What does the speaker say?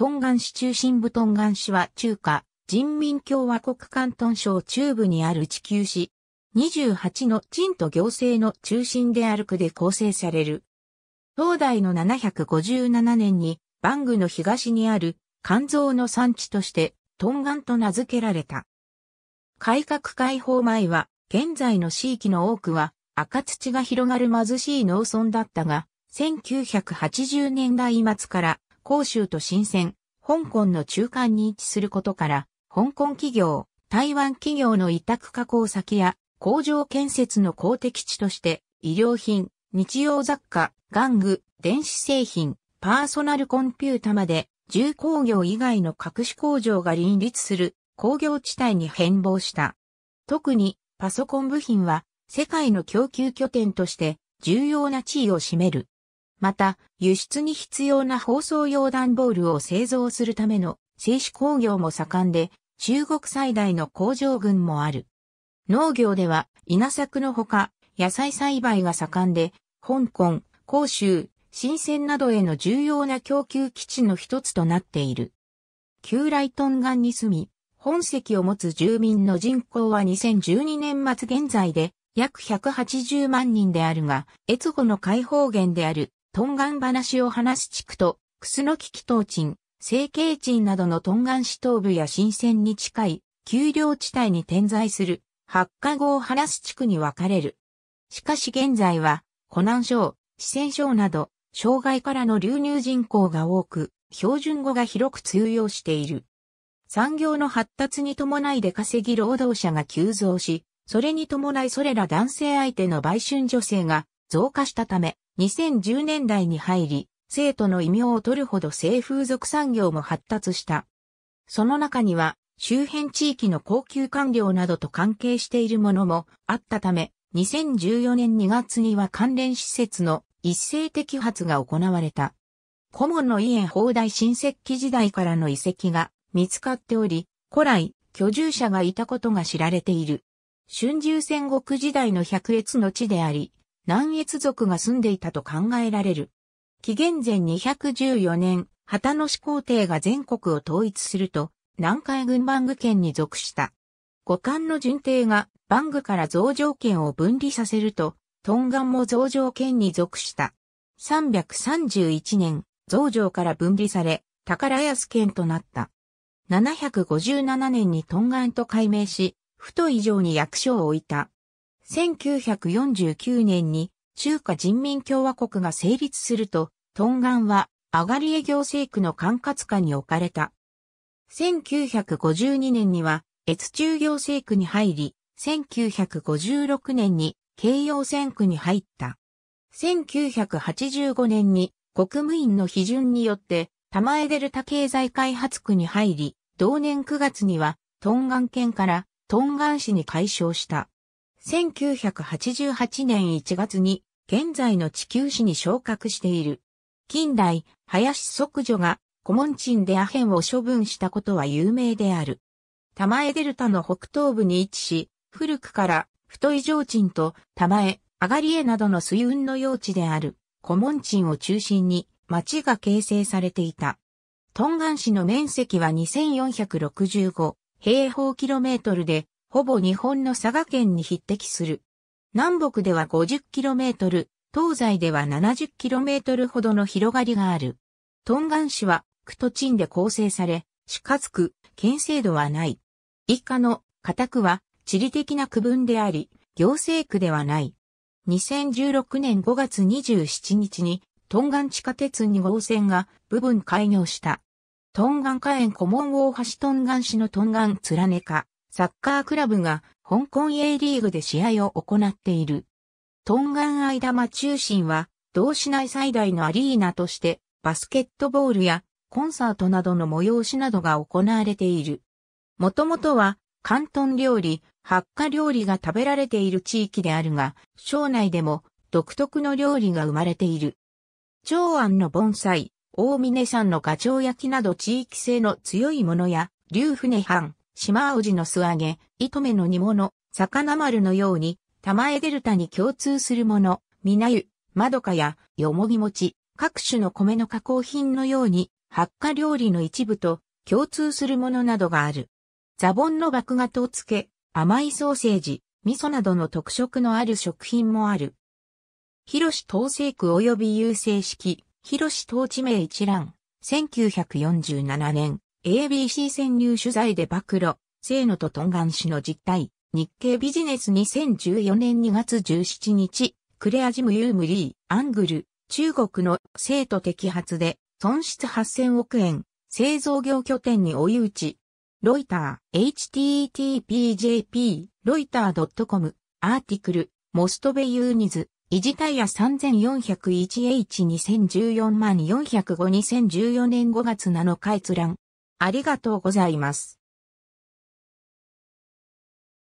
トンガン市中心部トンガン市は中華人民共和国関東省中部にある地球市。28の鎮と行政の中心である区で構成される。東大の757年にバングの東にある肝臓の産地としてトンガンと名付けられた。改革開放前は現在の地域の多くは赤土が広がる貧しい農村だったが、1980年代末から広州と深鮮香港の中間に位置することから、香港企業、台湾企業の委託加工先や工場建設の公的地として、医療品、日用雑貨、玩具、電子製品、パーソナルコンピュータまで、重工業以外の各種工場が林立する工業地帯に変貌した。特にパソコン部品は世界の供給拠点として重要な地位を占める。また、輸出に必要な包装用段ボールを製造するための製紙工業も盛んで、中国最大の工場群もある。農業では稲作のほか、野菜栽培が盛んで、香港、広州、新鮮などへの重要な供給基地の一つとなっている。旧来トンガンに住み、本籍を持つ住民の人口は2012年末現在で約180万人であるが、越後の開放源であるトンガン話を話す地区と、クスノキキトーチン、成形ンなどのトンガン市東部や新鮮に近い、丘陵地帯に点在する、発火後を話す地区に分かれる。しかし現在は、湖南省、四川省など、障害からの流入人口が多く、標準語が広く通用している。産業の発達に伴い出稼ぎ労働者が急増し、それに伴いそれら男性相手の売春女性が増加したため、2010年代に入り、生徒の異名を取るほど性風俗産業も発達した。その中には、周辺地域の高級官僚などと関係しているものもあったため、2014年2月には関連施設の一斉摘発が行われた。顧問の家放題新石器時代からの遺跡が見つかっており、古来居住者がいたことが知られている。春秋戦国時代の百越の地であり、南越族が住んでいたと考えられる。紀元前214年、旗の氏皇帝が全国を統一すると、南海軍番具県に属した。五冠の順帝が番具から増上県を分離させると、トンガンも増上県に属した。331年、増上から分離され、宝安県となった。757年にトンガンと改名し、ふと以上に役所を置いた。1949年に中華人民共和国が成立すると、トンガンはアガリエ行政区の管轄下に置かれた。1952年には越中行政区に入り、1956年に京葉線区に入った。1985年に国務院の批准によって玉江デルタ経済開発区に入り、同年9月にはトンガン県からトンガン市に解消した。1988年1月に現在の地球史に昇格している。近代、林即女が古文鎮でアヘンを処分したことは有名である。玉江デルタの北東部に位置し、古くから太い上鎮と玉江、アガリエなどの水運の用地である古文鎮を中心に町が形成されていた。トンガン市の面積は2465平方キロメートルでほぼ日本の佐賀県に匹敵する。南北では 50km、東西では 70km ほどの広がりがある。トンガン市は、区と鎮で構成され、四角く、県制度はない。以下の、片区は、地理的な区分であり、行政区ではない。2016年5月27日に、トンガン地下鉄2号線が部分開業した。トンガン火炎古門大橋トンガン市のトンガンラネカ。サッカークラブが香港 A リーグで試合を行っている。トンガンアイダマ中心は、同市内最大のアリーナとして、バスケットボールやコンサートなどの催しなどが行われている。もともとは、関東料理、発火料理が食べられている地域であるが、省内でも独特の料理が生まれている。長安の盆栽、大峰山のガチョウ焼きなど地域性の強いものや、竜船藩、島氏の素揚げ、糸目の煮物、魚丸のように、玉江デルタに共通するもの、みなゆ、まどかや、よもぎ餅、各種の米の加工品のように、発火料理の一部と共通するものなどがある。ザボンの麦芽と漬け、甘いソーセージ、味噌などの特色のある食品もある。広市統制区及び郵政式、広市統治名一覧、1947年。ABC 潜入取材で暴露、聖野とトンガン氏の実態、日経ビジネス2014年2月17日、クレアジムユームリー、アングル、中国の生徒摘発で、損失8000億円、製造業拠点に追い打ち。ロイター、httpjp、ロイター .com、アーティクル、モストベユーニズ、イジタイヤ 3401H2014 万405 2014年5月7日閲覧。ありがとうございます。